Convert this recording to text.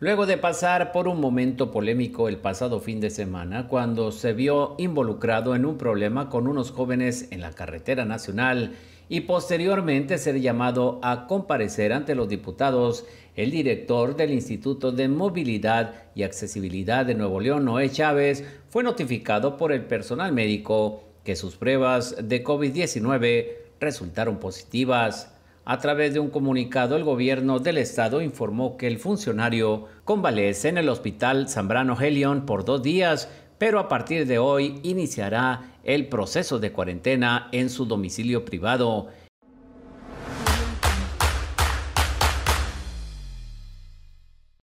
Luego de pasar por un momento polémico el pasado fin de semana, cuando se vio involucrado en un problema con unos jóvenes en la carretera nacional y posteriormente ser llamado a comparecer ante los diputados, el director del Instituto de Movilidad y Accesibilidad de Nuevo León, Noé Chávez, fue notificado por el personal médico que sus pruebas de COVID-19 resultaron positivas. A través de un comunicado, el gobierno del estado informó que el funcionario convalece en el hospital Zambrano Helion por dos días, pero a partir de hoy iniciará el proceso de cuarentena en su domicilio privado.